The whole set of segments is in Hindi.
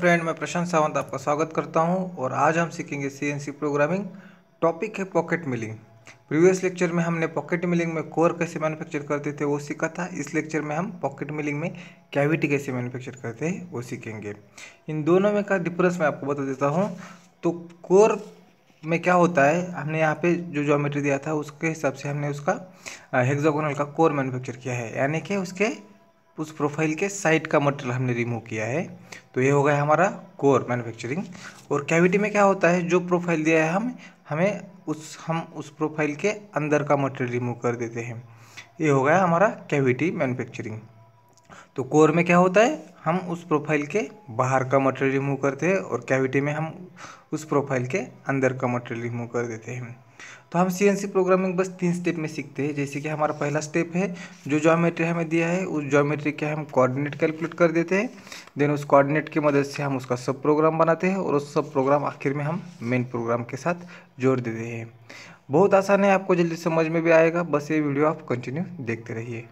फ्रेंड मैं प्रशांत सावंत आपका स्वागत करता हूं और आज हम सीखेंगे सीएनसी प्रोग्रामिंग टॉपिक है पॉकेट मिलिंग प्रीवियस लेक्चर में हमने पॉकेट मिलिंग में कोर कैसे मैन्युफैक्चर करते थे वो सीखा था इस लेक्चर में हम पॉकेट मिलिंग में कैविटी कैसे मैन्युफैक्चर करते हैं वो सीखेंगे इन दोनों में का डिफरेंस मैं आपको बता देता हूँ तो कोर में क्या होता है हमने यहाँ पे जो ज्योमेट्री दिया था उसके हिसाब से हमने उसका हेक्सागोनल का कोर मैन्युफैक्चर किया है यानी कि उसके उस प्रोफाइल के साइड का मटेरियल हमने रिमूव किया है तो ये हो गया हमारा कोर मैन्युफैक्चरिंग और कैविटी में क्या होता है जो प्रोफाइल दिया है हम हमें उस हम उस प्रोफाइल के अंदर का मटेरियल रिमूव कर देते हैं ये हो गया हमारा कैविटी मैन्युफैक्चरिंग तो कोर में क्या होता है हम उस प्रोफाइल के बाहर का मटेरियल रिमूव करते हैं और कैविटी में हम उस प्रोफाइल के अंदर का मटेरियल रिमूव कर देते हैं तो हम सी प्रोग्रामिंग बस तीन स्टेप में सीखते हैं जैसे कि हमारा पहला स्टेप है जो ज्योमेट्री हमें दिया है उस ज्योमेट्री के हम कोऑर्डिनेट कैलकुलेट कर देते हैं देन उस कोऑर्डिनेट की मदद से हम उसका सब प्रोग्राम बनाते हैं और उस सब प्रोग्राम आखिर में हम मेन प्रोग्राम के साथ जोड़ देते हैं बहुत आसान है आपको जल्दी समझ में भी आएगा बस ये वीडियो आप कंटिन्यू देखते रहिए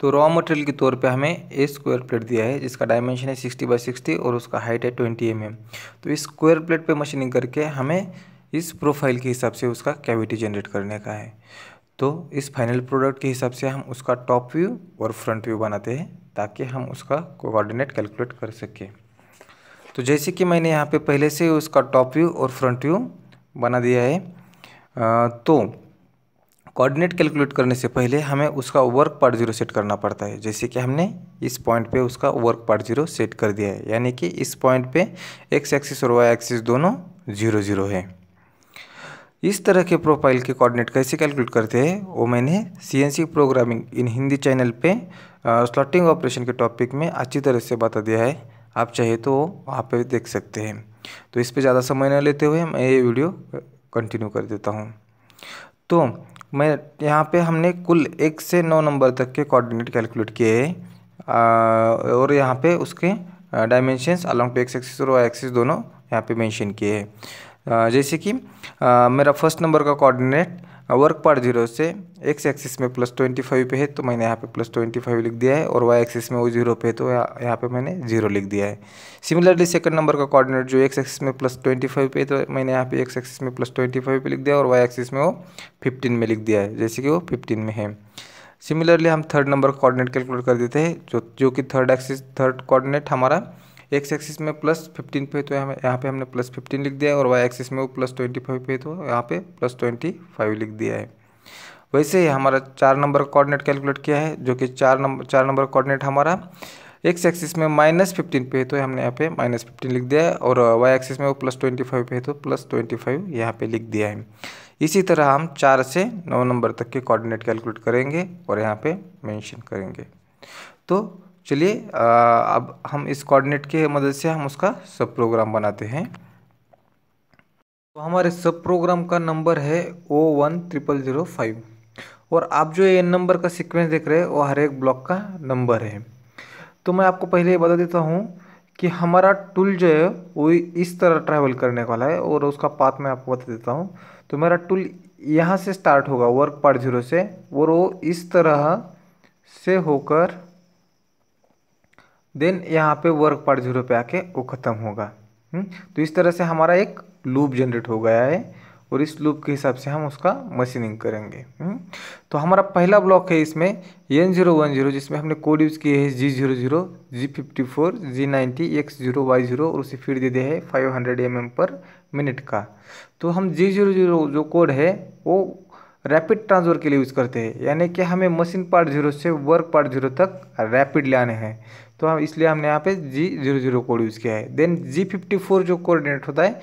तो रॉ मटेरियल के तौर पे हमें ए स्क्वायर प्लेट दिया है जिसका डायमेंशन है सिक्सटी बाई सिक्सटी और उसका हाइट है ट्वेंटी एम mm. तो इस स्क्वायर प्लेट पे मशीनिंग करके हमें इस प्रोफाइल के हिसाब से उसका कैविटी जनरेट करने का है तो इस फाइनल प्रोडक्ट के हिसाब से हम उसका टॉप व्यू और फ्रंट व्यू बनाते हैं ताकि हम उसका कोऑर्डिनेट कैलकुलेट कर सकें तो जैसे कि मैंने यहाँ पे पहले से उसका टॉप व्यू और फ्रंट व्यू बना दिया है तो कोऑर्डिनेट कैलकुलेट करने से पहले हमें उसका वर्क पार्ट जीरो सेट करना पड़ता है जैसे कि हमने इस पॉइंट पे उसका वर्क पार्ट जीरो सेट कर दिया है यानी कि इस पॉइंट पे एक्स एक्सिस और वाई एक्सिस दोनों जीरो जीरो है इस तरह के प्रोफाइल के कोऑर्डिनेट कैसे कैलकुलेट करते हैं वो मैंने C programming in Hindi channel पे स्लॉटिंग ऑपरेशन के टॉपिक में अच्छी तरह से बता दिया है आप चाहे तो वहाँ पे देख सकते हैं तो इस पे ज़्यादा समय न लेते हुए मैं ये वीडियो कंटिन्यू कर देता हूँ तो मैं यहाँ पर हमने कुल एक से नौ नंबर तक के कॉर्डिनेट कैलकुलेट किए हैं और यहाँ पर उसके dimensions along to X axis और वाई एक्सिस दोनों यहाँ पे मेंशन किए हैं जैसे कि मेरा फर्स्ट नंबर का कोऑर्डिनेट वर्क पार्ट जीरो से एक्स एक्सिस में प्लस ट्वेंटी फाइव पे है तो मैंने यहाँ पे प्लस ट्वेंटी फाइव लिख दिया है और वाई एक्सिस में वो जीरो पे है तो यहाँ पे मैंने जीरो लिख दिया है सिमिलरली सेकंड नंबर का कोऑर्डिनेट जो एक्स एक्सिस में प्लस ट्वेंटी फाइव पे है तो मैंने यहाँ पे एक्स एक्सिस में प्लस ट्वेंटी फाइव पे लिख दिया और वाई एक्सिस में वो फिफ्टीन में लिख दिया है जैसे कि वो फिफ्टीन में है सिमिलरली हम थर्ड नंबर का कोऑर्डिनेट कैलकुलेट कर देते हैं जो जो कि थर्ड एक्सिस थर्ड कोऑर्डिनेट हमारा एक्स एक्सिस में प्लस फिफ्टीन पे तो हमें यहाँ पे हमने प्लस फिफ्टीन लिख दिया है और वाई एक्सिस में वो प्लस ट्वेंटी फाइव पे तो यहाँ पे प्लस ट्वेंटी फाइव लिख दिया है वैसे ही हमारा चार नंबर कोऑर्डिनेट कैलकुलेट किया है जो कि चार नंबर चार नंबर कोऑर्डिनेट हमारा एक्स एक्सिस में माइनस फिफ्टीन पे तो हमने यहाँ पे माइनस फिफ्टीन लिख दिया है और वाई एक्सिस में वो प्लस ट्वेंटी फाइव पे तो प्लस ट्वेंटी फाइव यहाँ पे लिख दिया है इसी तरह हम चार से नौ नंबर तक के कोऑर्डिनेट कैलकुलेट करेंगे और यहाँ पे मेंशन करेंगे तो चलिए अब हम इस कोऑर्डिनेट के मदद से हम उसका सब प्रोग्राम बनाते हैं तो हमारे सब प्रोग्राम का नंबर है O one triple zero five और आप जो एन नंबर का सीक्वेंस देख रहे हैं वो हर एक ब्लॉक का नंबर है तो मैं आपको पहले ये बता देता हूँ कि हमारा टूल जो है वो इस तरह ट्रैवल करने वाला है और उसका पाथ मैं आपको बता देता हूँ तो मेरा टूल यहाँ से स्टार्ट होगा वर्क पार्ट जीरो से और वो इस तरह से होकर देन यहाँ पे वर्क पार्ट जीरो पे आके वो ख़त्म होगा हुँ? हम्म, तो इस तरह से हमारा एक लूप जनरेट हो गया है और इस लूप के हिसाब से हम उसका मशीनिंग करेंगे हुँ? हम्म, तो हमारा पहला ब्लॉक है इसमें एन जीरो वन जीरो जिसमें हमने कोड यूज़ किए हैं G zero zero G fifty four G ninety X zero Y zero और उसे फिर दे दिया है फाइव हंड्रेड एम एम पर मिनट का तो हम जी जीरो जीरो जो कोड है वो रैपिड ट्रांसफ़र के लिए यूज़ करते हैं यानी कि हमें मशीन पार्ट जीरो से वर्क पार्ट जीरो तक रैपिड ले आने हैं तो हम इसलिए हमने यहाँ पे G zero zero code use किया है देन जी फिफ्टी फोर जो कोऑर्डिनेट होता है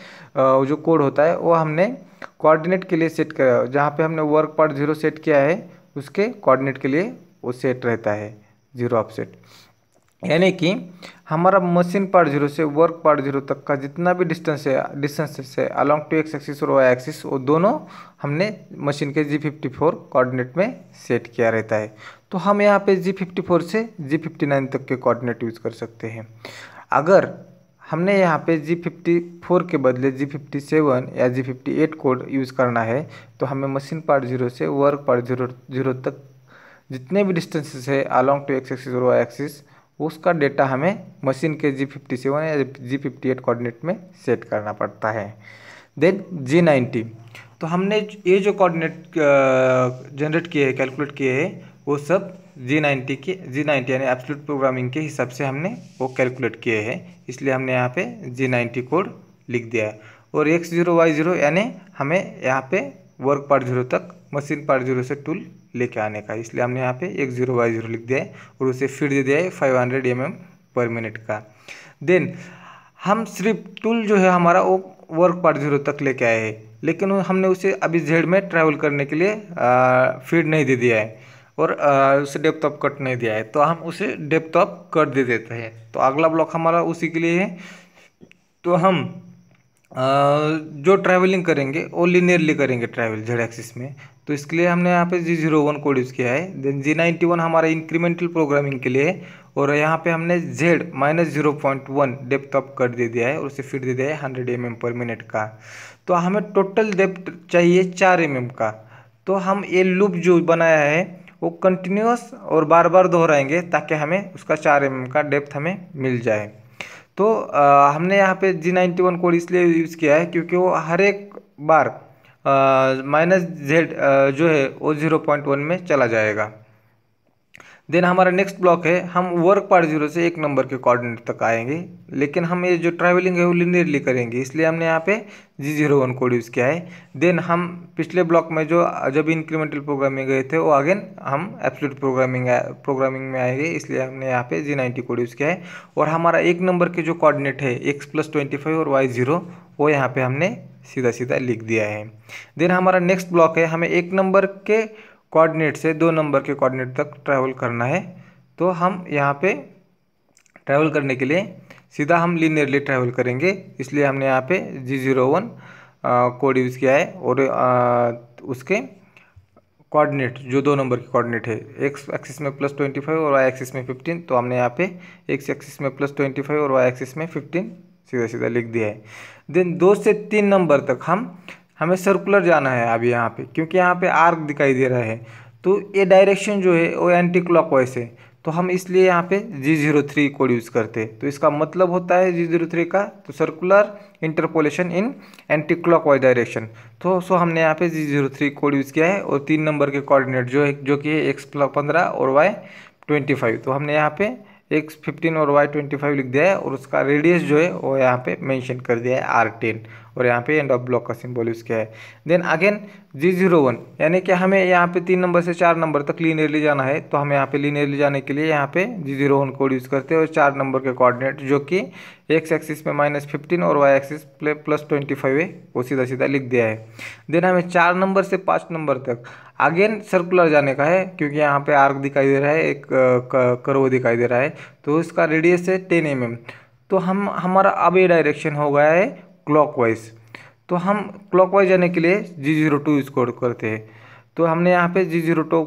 जो कोड होता है वो हमने कोऑर्डिनेट के लिए सेट कर जहाँ पे हमने वर्क पार्ट जीरो सेट किया है उसके कोऑर्डिनेट के लिए वो सेट रहता है जीरो ऑफसेट यानी कि हमारा मशीन पार्ट जीरो से वर्क पार्ट जीरो तक का जितना भी डिस्टेंस है डिस्टेंस है अलॉन्ग टू एक्स एक्सिस और वाई एक्सिस वो दोनों हमने मशीन के जी फिफ्टी फोर कोऑर्डिनेट में सेट किया रहता है तो हम यहाँ पे जी फिफ्टी फोर से जी फिफ्टी नाइन तक के कोऑर्डिनेट यूज़ कर सकते हैं अगर हमने यहाँ पे जी फिफ्टी फोर के बदले जी फिफ्टी सेवन या G fifty eight code use करना है तो हमें मशीन पार्ट जीरो से वर्क पार्ट जीरो जीरो तक जितने भी डिस्टेंसेस है अलॉन्ग टू एक्स एक्सिस और वाई एक्सिस उसका डेटा हमें मशीन के जी फिफ्टी सेवन या जी फिफ्टी एट कॉर्डिनेट में सेट करना पड़ता है देन जी नाइन्टी तो हमने ये जो कॉर्डिनेट जनरेट किए हैं कैलकुलेट किए हैं वो सब जी नाइन्टी के जी नाइन्टी यानी एब्सोल्यूट प्रोग्रामिंग के हिसाब से हमने वो कैलकुलेट किए हैं इसलिए हमने यहाँ पे जी नाइन्टी कोड लिख दिया है और एक्स जीरो वाई जीरो यानी हमें यहाँ पे वर्क पार्ट जीरो तक मशीन पार्ट जीरो से टूल लेके आने का इसलिए हमने यहाँ पे एक जीरो बाई जीरो लिख दिया है और उसे फीड दे दिया है फाइव हंड्रेड एम एम पर मिनट का देन हम सिर्फ टूल जो है हमारा वो वर्क पार्ट जीरो तक लेके आए हैं लेकिन हमने उसे अभी जेड में ट्रैवल करने के लिए फीड नहीं दे दिया है और उसे डेप्थ ऑफ कट नहीं दिया है तो हम उसे डेप्थ ऑफ कट दे देते हैं तो अगला ब्लॉक हमारा उसी के लिए है तो हम आ, जो ट्रैवलिंग करेंगे वो लिनियरली करेंगे ट्रैवल जेड एक्सिस में तो इसके लिए हमने यहाँ पे G zero one code use किया है देन जी नाइन्टी वन हमारा इंक्रीमेंटल प्रोग्रामिंग के लिए और यहाँ पे हमने Z minus zero point one depth of cut दे दिया है और उसे फिर दे दिया है हंड्रेड एम एम पर मिनट का तो हमें टोटल डेप्थ चाहिए चार एम एम का तो हम ये लूप जो बनाया है वो कंटिन्यूस और बार बार दोहराएंगे ताकि हमें उसका चार एम का डेप्थ हमें मिल जाए तो आ, हमने यहाँ पे जी नाइन्टी वन कोड इसलिए यूज़ किया है क्योंकि वो हर एक बार माइनस जेड जो है वो ज़ीरो पॉइंट वन में चला जाएगा देन हमारा नेक्स्ट ब्लॉक है हम वर्क पार्ट जीरो से एक नंबर के कोऑर्डिनेट तक आएंगे लेकिन हम ये जो ट्रैवलिंग है वो लिनियरली करेंगे इसलिए हमने यहाँ पे G zero one code use किया है देन हम पिछले ब्लॉक में जो जब इंक्रीमेंटल प्रोग्रामिंग गए थे वो अगेन हम एब्सोल्यूट प्रोग्रामिंग प्रोग्रामिंग में आएंगे इसलिए हमने यहाँ पे जी नाइन्टी कोड यूज़ किया है और हमारा एक नंबर के जो कॉर्डिनेट है एक्स प्लस ट्वेंटी फाइव और वाई जीरो वो यहाँ पे हमने सीधा सीधा लिख दिया है देन हमारा नेक्स्ट ब्लॉक है हमें एक नंबर के कोऑर्डिनेट से दो नंबर के कोऑर्डिनेट तक ट्रैवल करना है तो हम यहाँ पे ट्रैवल करने के लिए सीधा हम लीनियरली ट्रैवल करेंगे इसलिए हमने यहाँ पे G zero one code use किया है और आ, उसके कोऑर्डिनेट जो दो नंबर के कोऑर्डिनेट है एक्स एक्सिस में प्लस ट्वेंटी फाइव और वाई एक्सिस में फिफ्टीन तो हमने यहाँ पे एक्स एक्सिस में प्लस ट्वेंटी फाइव और वाई एक्सिस में फिफ्टीन सीधा सीधा लिख दिया है देन दो से तीन नंबर तक हम हमें सर्कुलर जाना है अभी यहाँ पे क्योंकि यहाँ पे आर्क दिखाई दे रहा है तो ये डायरेक्शन जो है वो एंटी क्लॉक वाइज है तो हम इसलिए यहाँ पे G zero three code use करते हैं तो इसका मतलब होता है जी जीरो थ्री का तो circular interpolation in anti clock wise direction तो सो हमने यहाँ पे G zero three code use किया है और तीन नंबर के कोऑर्डिनेट जो है जो कि है एक्स प्लस पंद्रह और वाई ट्वेंटी फाइव तो हमने यहाँ पे एक्स फिफ्टीन और वाई ट्वेंटी फाइव लिख दिया है और उसका रेडियस जो है वो यहाँ पे मेंशन कर दिया है आर टेन और यहाँ पे एंड ऑफ ब्लॉक का सिंबल यूज़ किया है then again G zero one यानी कि हमें यहाँ पे तीन नंबर से चार नंबर तक लीनियरली जाना है तो हम यहाँ पे लीनियरली जाने के लिए यहाँ पे G zero one code use करते हैं और चार नंबर के कोऑर्डिनेट जो कि एक्स एक्सिस में माइनस फिफ्टीन और Y axis plus twenty five है वो सीधा सीधा लिख दिया है देन हमें चार नंबर से पाँच नंबर तक अगेन सर्कुलर जाने का है क्योंकि यहाँ पे आर्क दिखाई दे रहा है एक कर्व दिखाई दे रहा है तो उसका रेडियस है टेन एम mm। तो हम हमारा अब ये डायरेक्शन हो गया है क्लॉकवाइज तो हम क्लॉकवाइज जाने के लिए जी जीरो टू यूज़ करते हैं तो हमने यहाँ पे G zero two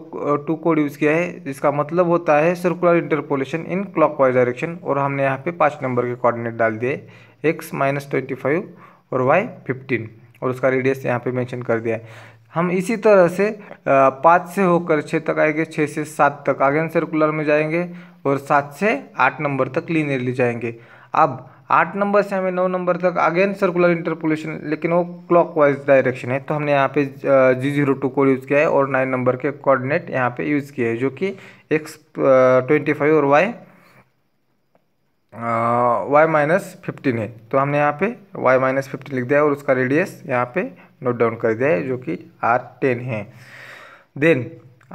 two code use किया है जिसका मतलब होता है circular interpolation in clockwise direction और हमने यहाँ पे पाँच नंबर के कोऑर्डिनेट डाल दिए एक्स माइनस ट्वेंटी फाइव और वाई फिफ्टीन और उसका रेडियस यहाँ पे मेंशन कर दिया है हम इसी तरह से पाँच से होकर छः तक आएंगे छः से सात तक आगे सर्कुलर में जाएंगे और सात से आठ नंबर तक लीनियरली जाएंगे अब आठ नंबर से हमें नौ नंबर तक अगेन सर्कुलर इंटरपोलेशन लेकिन वो क्लॉकवाइज डायरेक्शन है तो हमने यहाँ पे जी जीरो टू को यूज़ किया है और नाइन नंबर के कोऑर्डिनेट यहाँ पे यूज़ किए हैं जो कि एक्स ट्वेंटी फाइव और वाई वाई माइनस फिफ्टीन है तो हमने यहाँ पे वाई माइनस फिफ्टीन लिख दिया है और उसका रेडियस यहाँ पे नोट डाउन कर दिया है जो कि आर टेन है देन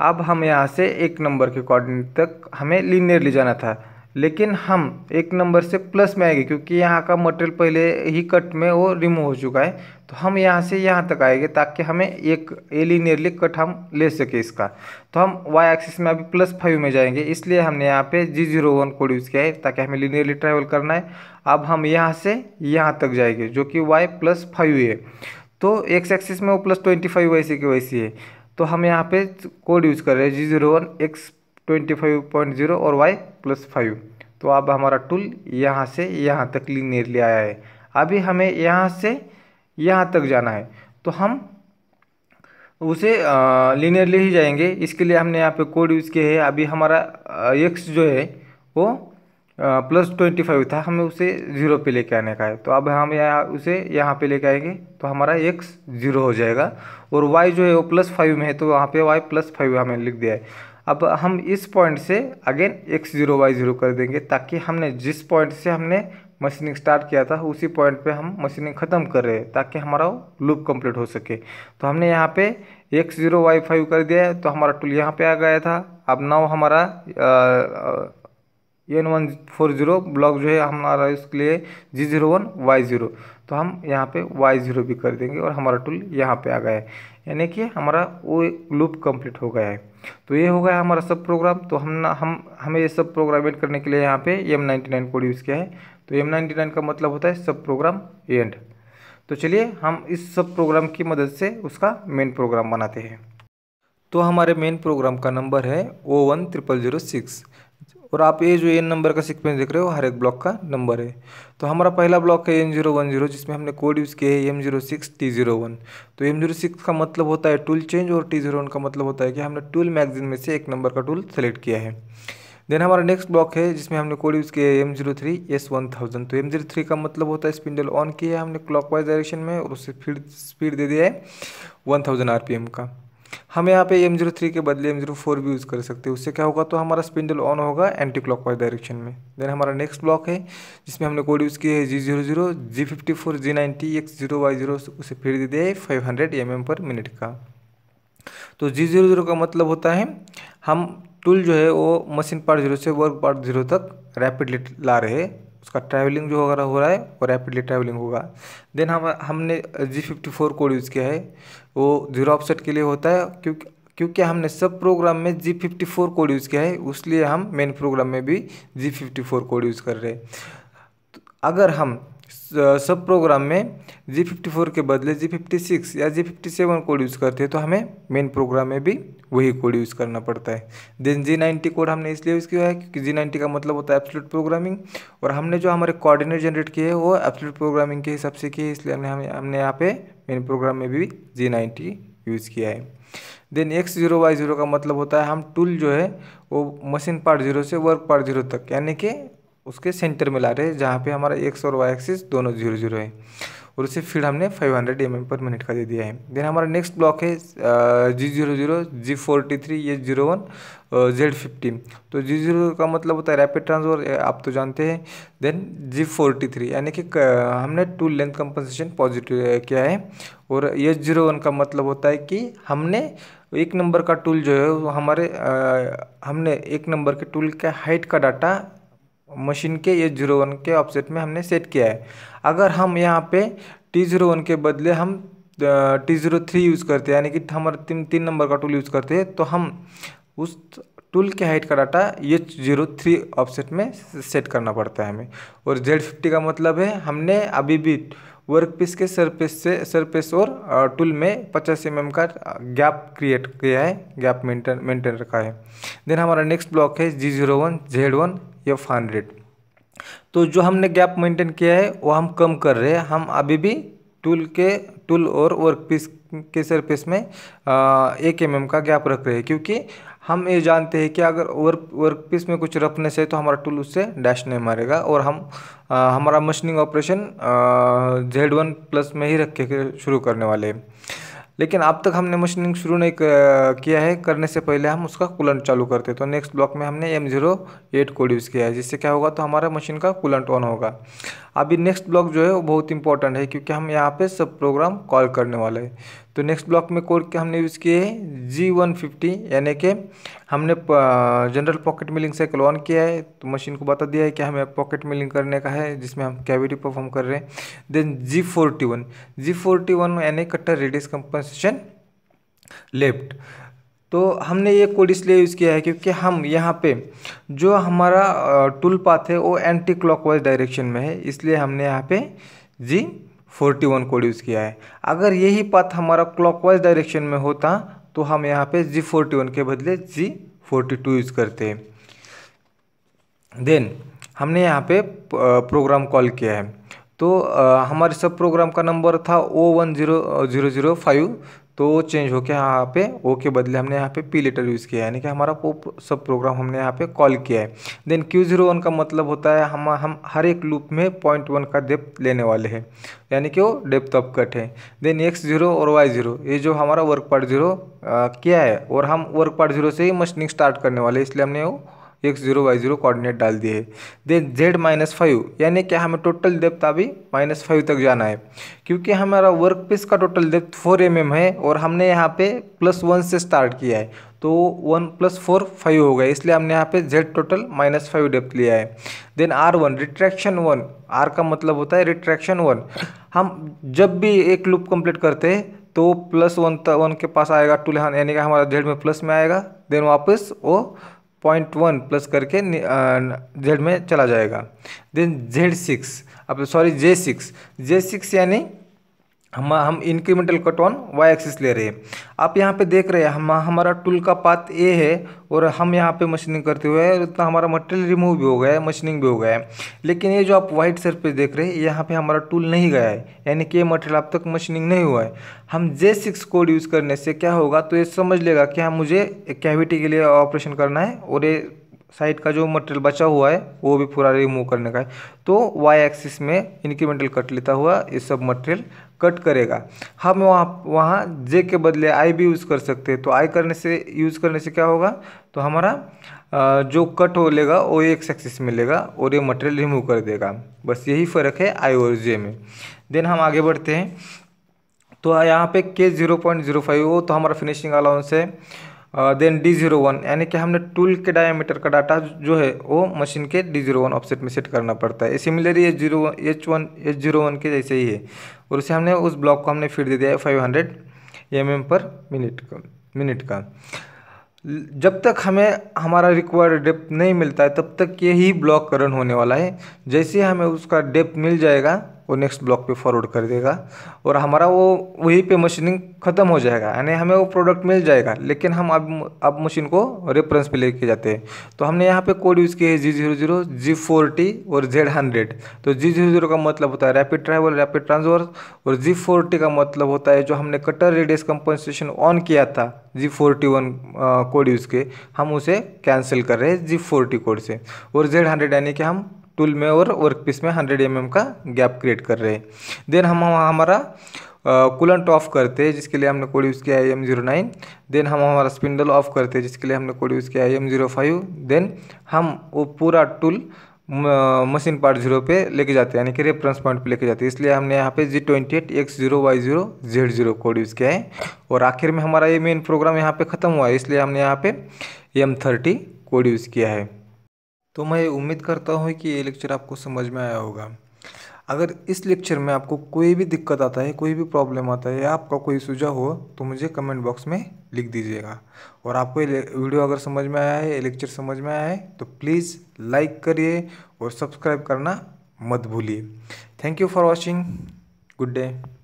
अब हम यहाँ से एक नंबर के कॉर्डिनेट तक हमें लीनियरली जाना था लेकिन हम एक नंबर से प्लस में आएंगे क्योंकि यहाँ का मटेरियल पहले ही कट में वो रिमूव हो चुका है तो हम यहाँ से यहाँ तक आएंगे ताकि हमें एक एलिनियरली कट हम ले सके इसका तो हम वाई एक्सिस में अभी प्लस फाइव में जाएंगे इसलिए हमने यहाँ पे G zero one code use किया है ताकि हमें लीनियरली ट्रैवल करना है अब हम यहाँ से यहाँ तक जाएंगे जो कि वाई प्लस फाइव है तो एक्स एक्सिस में वो प्लस ट्वेंटी फाइव वैसे की वैसी है तो हम यहाँ पे कोड यूज़ कर रहे हैं G zero one X twenty five point zero और वाई प्लस फाइव तो अब हमारा टूल यहाँ से यहाँ तक लीनियरली आया है अभी हमें यहाँ से यहाँ तक जाना है तो हम उसे लीनियरली ही जाएंगे इसके लिए हमने यहाँ पे कोड यूज़ किए है अभी हमारा एक्स जो है वो प्लस ट्वेंटी फाइव था हमें उसे ज़ीरो पे लेके आने का है तो अब हम यहाँ उसे यहाँ पे लेके आएंगे तो हमारा एक्स ज़ीरो हो जाएगा और वाई जो है वो प्लस फाइव में है तो वहाँ पे वाई प्लस फाइव हमें लिख दिया है अब हम इस पॉइंट से again X zero Y zero कर देंगे ताकि हमने जिस पॉइंट से हमने मशीनिंग स्टार्ट किया था उसी पॉइंट पे हम मशीनिंग ख़त्म कर रहे हैं ताकि हमारा लूप कंप्लीट हो सके तो हमने यहाँ पे एक्स ज़ीरो वाई फाइव कर दिया है तो हमारा टूल यहाँ पे आ गया था अब नाव हमारा N one four zero block जो है हमारा इसके लिए G zero one Y zero तो हम यहाँ पे वाई ज़ीरो भी कर देंगे और हमारा टूल यहाँ पे आ गया है यानी कि हमारा वो लूप कंप्लीट हो गया है तो ये हो गया हमारा सब प्रोग्राम तो हम ना हम हमें ये सब प्रोग्राम एड करने के लिए यहाँ पे M ninety nine code use किया है तो एम नाइन्टी नाइन का मतलब होता है सब प्रोग्राम एंड तो चलिए हम इस सब प्रोग्राम की मदद से उसका मेन प्रोग्राम बनाते हैं तो हमारे मेन प्रोग्राम का नंबर है O one triple zero six और आप ये जो एन नंबर का सिक्वेंस देख रहे हो हर एक ब्लॉक का नंबर है तो हमारा पहला ब्लॉक है एन जीरो वन जीरो जिसमें हमने कोड यूज़ किया है M zero six T zero one तो एम जीरो सिक्स का मतलब होता है टूल चेंज और टी जीरो वन का मतलब होता है कि हमने टूल मैगजीन में से एक नंबर का टूल सेलेक्ट किया है देन हमारा नेक्स्ट ब्लॉक है जिसमें हमने कोड यूज़ किया है M zero three S one thousand तो एम जीरो थ्री का मतलब होता है स्पिंडल ऑन किया है हमने क्लॉकवाइज डायरेक्शन में और उससे फिर स्पीड दे दिया है one thousand R P M का हम यहाँ पे एम जीरो थ्री के बदले एम जीरो फोर भी यूज़ कर सकते हैं उससे क्या होगा तो हमारा स्पिंडल ऑन होगा एंटी क्लॉक वाइज डायरेक्शन में देन हमारा नेक्स्ट ब्लॉक है जिसमें हमने कोड यूज़ किया है G zero zero G fifty four G ninety X zero Y zero उसे फिर दे दिया है फाइव हंड्रेड एम एम पर मिनट का तो जी जीरो जीरो का मतलब होता है हम टूल जो है वो मशीन पार्ट जीरो से वर्क पार्ट जीरो तक रैपिडली ला रहे उसका ट्रैवलिंग जो वगैरह हो रहा है वो रैपिडली ट्रैवलिंग होगा देन हम हमने G fifty four code use किया है वो जीरो ऑफसेट के लिए होता है क्योंकि क्योंकि हमने सब प्रोग्राम में G fifty four code use किया है उसलिए हम मेन प्रोग्राम में भी G fifty four code use कर रहे हैं तो अगर हम सब प्रोग्राम में जी फिफ्टी फोर के बदले जी फिफ्टी सिक्स या G fifty seven code use करते हैं तो हमें मेन प्रोग्राम में भी वही कोड यूज़ करना पड़ता है देन जी नाइन्टी कोड हमने इसलिए यूज़ किया है क्योंकि जी नाइन्टी का मतलब होता है एब्सोल्यूट प्रोग्रामिंग और हमने जो हमारे कोऑर्डिनेट जनरेट किए हैं वो एब्सोल्यूट प्रोग्रामिंग के हिसाब से किए इसलिए हमने हमने यहाँ पे मेन प्रोग्राम में भी जी नाइन्टी यूज़ किया है then X zero Y zero का मतलब होता है हम टूल जो है वो मशीन पार्ट जीरो से वर्क पार्ट जीरो तक यानी कि उसके सेंटर में ला रहे हैं जहाँ पे हमारा एक्स और वाई एक्सिस दोनों जीरो जीरो है और उसे फीड हमने 500 हंड्रेड एम पर मिनट का दे दिया है देन हमारा नेक्स्ट ब्लॉक है G zero zero G forty three ये जीरो वन जेड फिफ्टीन तो जी जीरो का मतलब होता है रैपिड ट्रांसफर आप तो जानते हैं देन जी फोर्टी थ्री यानी कि हमने टू लेंथ कंपनसेशन पॉजिटिव किया है और ये जीरो वन का मतलब होता है कि हमने एक नंबर का टूल जो है वो हमारे आ, हमने एक नंबर के टूल के हाइट का डाटा मशीन के ये जीरो वन के ऑफसेट में हमने सेट किया है अगर हम यहाँ पे टी जीरो वन के बदले हम टी ज़ीरो थ्री यूज़ करते हैं यानी कि हमारे तीन तीन नंबर का टूल यूज़ करते हैं तो हम उस टूल के हाइट का data H zero three offset में सेट करना पड़ता है हमें और जेड फिफ्टी का मतलब है हमने अभी भी वर्क पीस के सरफेस से सरफेस और टूल में पचास एम mm का गैप क्रिएट किया है गैप मेंटेन मेंटेन रखा है देन हमारा नेक्स्ट ब्लॉक है G zero one Z one या फाइव हंड्रेड तो जो हमने गैप मेंटेन किया है वो हम कम कर रहे हैं हम अभी भी टूल के टूल और वर्क पीस के सरफेस में एक एम mm का गैप रख रहे हैं क्योंकि हम ये जानते हैं कि अगर वर्क वर्क पीस में कुछ रखने से तो हमारा टूल उससे डैश नहीं मारेगा और हम आ, हमारा machining operation Z one plus में ही रख के शुरू करने वाले हैं लेकिन अब तक हमने मशीनिंग शुरू नहीं किया है करने से पहले हम उसका कूलेंट चालू करते तो नेक्स्ट ब्लॉक में हमने M zero eight code use किया है जिससे क्या होगा तो हमारा मशीन का कूलेंट ऑन होगा अभी नेक्स्ट ब्लॉक जो है वो बहुत इंपॉर्टेंट है क्योंकि हम यहाँ पे सब प्रोग्राम कॉल करने वाले हैं तो नेक्स्ट ब्लॉक में कोड के हमने यूज़ किए हैं जी वन फिफ्टी यानी कि हमने general pocket milling cycle on किया है तो मशीन को बता दिया है कि हमें पॉकेट मिलिंग करने का है जिसमें हम कैविटी परफॉर्म कर रहे हैं then G forty one G forty one यानी कट्टर रेडियस कंपनसेशन लेफ्ट तो हमने ये कोड इसलिए यूज़ किया है क्योंकि हम यहाँ पे जो हमारा टूल पाथ है वो एंटी क्लॉकवाइज डायरेक्शन में है इसलिए हमने यहाँ पे G forty one code use किया है अगर यही पाथ हमारा क्लॉकवाइज डायरेक्शन में होता तो हम यहाँ पे जी फोर्टी वन के बदले जी फोर्टी टू यूज़ करते हैं देन हमने यहाँ पे प्रोग्राम कॉल किया है तो हमारे सब प्रोग्राम का नंबर था O one zero zero zero five तो वो चेंज होकर यहाँ पे ओ के बदले हमने यहाँ पे पी लेटर यूज़ किया है यानी कि हमारा वो सब प्रोग्राम हमने यहाँ पे कॉल किया है देन क्यू जीरो वन का मतलब होता है हम हम हर एक लूप में पॉइंट वन का डेप्थ लेने वाले हैं यानी कि वो डेप्थ ऑफ कट है देन एक्स जीरो और वाई जीरो ये जो हमारा वर्क पार्ट जीरो किया है और हम वर्क पार्ट जीरो से ही मशीनिंग स्टार्ट करने वाले इसलिए हमने वो X zero Y zero coordinate डाल दिए देन जेड माइनस फाइव यानी कि हमें टोटल डेप्थ अभी माइनस फाइव तक जाना है क्योंकि हमारा वर्क पीस का total depth four M mm है और हमने यहाँ पे प्लस वन से स्टार्ट किया है तो वन प्लस फोर फाइव हो गया इसलिए हमने यहाँ पे Z total minus five depth लिया है then R one retraction one R का मतलब होता है रिट्रैक्शन वन हम जब भी एक लूप कंप्लीट करते हैं तो प्लस वन वन के पास आएगा टू लेहन यानी कि हमारा जेड में प्लस में आएगा देन वापस वो पॉइंट वन प्लस करके जेड में चला जाएगा देन जेड सिक्स अब sorry J six J six यानी हम हम incremental cut on Y axis ले रहे हैं आप यहाँ पे देख रहे हैं हम हमारा टूल का पात ए है और हम यहाँ पे मशीनिंग करते हुए उतना तो हमारा मटेरियल रिमूव भी हो गया है मशीनिंग भी हो गया है लेकिन ये जो आप वाइट सरफेस देख रहे हैं यहाँ पे हमारा टूल नहीं गया है यानी कि ये मटेरियल अब तक मशीनिंग नहीं हुआ है हम जे सिक्स कोड यूज़ करने से क्या होगा तो ये समझ लेगा कि हाँ मुझे कैविटी के लिए ऑपरेशन करना है और ये साइड का जो मटेरियल बचा हुआ है वो भी पूरा रिमूव करने का है तो वाई एक्सिस में इंक्रीमेंटल कट लेता हुआ ये सब मटेरियल कट करेगा हम वहाँ वहाँ जे के बदले आई भी यूज़ कर सकते हैं तो आई करने से यूज़ करने से क्या होगा तो हमारा जो कट हो लेगा वो एक सक्सेस मिलेगा और ये मटेरियल रिमूव कर देगा बस यही फ़र्क है आई और जे में देन हम आगे बढ़ते हैं तो यहाँ पे के ज़ीरो पॉइंट ज़ीरो फाइव वो तो हमारा फिनिशिंग अलाउंस है देन डी जीरो वन यानी कि हमने टूल के डायामीटर का डाटा जो है वो मशीन के डी जीरो वन ऑफसेट में सेट करना पड़ता है similarly H zero H one H zero one के जैसे ही है और उसे हमने उस ब्लॉक को हमने फिट दे दिया है फाइव हंड्रेड एम एम पर मिनट का मिनट का जब तक हमें हमारा रिक्वायर्ड डेप्थ नहीं मिलता है तब तक यही ब्लॉक रन होने वाला है जैसे हमें उसका डेप्थ मिल जाएगा वो नेक्स्ट ब्लॉक पे फॉरवर्ड कर देगा और हमारा वो वहीं पे मशीनिंग ख़त्म हो जाएगा यानी हमें वो प्रोडक्ट मिल जाएगा लेकिन हम अब अब मशीन को रेफरेंस पे लेके जाते हैं तो हमने यहाँ पे कोड यूज़ किए है G zero zero G forty और जेड हंड्रेड तो जी जीरो जीरो का मतलब होता है रैपिड ट्रैवल रैपिड ट्रांसवर्स और जी फोर्टी का मतलब होता है जो हमने कटर रेडियस कंपनसेशन ऑन किया था G forty one code use के हम उसे कैंसिल कर रहे हैं जी फोर्टी कोड से और जेड हंड्रेड यानी कि हम टूल में और वर्क पीस में हंड्रेड एम का गैप क्रिएट कर रहे हैं देन हम हमारा कूलेंट ऑफ करते हैं जिसके लिए हमने कोड यूज़ किया I M zero nine then हम हमारा स्पिंडल ऑफ करते हैं जिसके लिए हमने कोड यूज़ किया I M zero five then हम वो पूरा टूल मशीन पार्ट जीरो पे लेके जाते हैं यानी कि रेफरेंस पॉइंट पे लेके जाते हैं इसलिए हमने यहाँ पे G twenty eight X zero Y zero Z zero code use किया है और आखिर में हमारा ये मेन प्रोग्राम यहाँ पे ख़त्म हुआ है इसलिए हमने यहाँ पे एम थर्टी कोड यूज़ किया है तो मैं उम्मीद करता हूँ कि ये लेक्चर आपको समझ में आया होगा अगर इस लेक्चर में आपको कोई भी दिक्कत आता है कोई भी प्रॉब्लम आता है या आपका कोई सुझाव हो तो मुझे कमेंट बॉक्स में लिख दीजिएगा और आपको ये वीडियो अगर समझ में आया है ये लेक्चर समझ में आया है तो प्लीज़ लाइक करिए और सब्सक्राइब करना मत भूलिए thank you for watching good day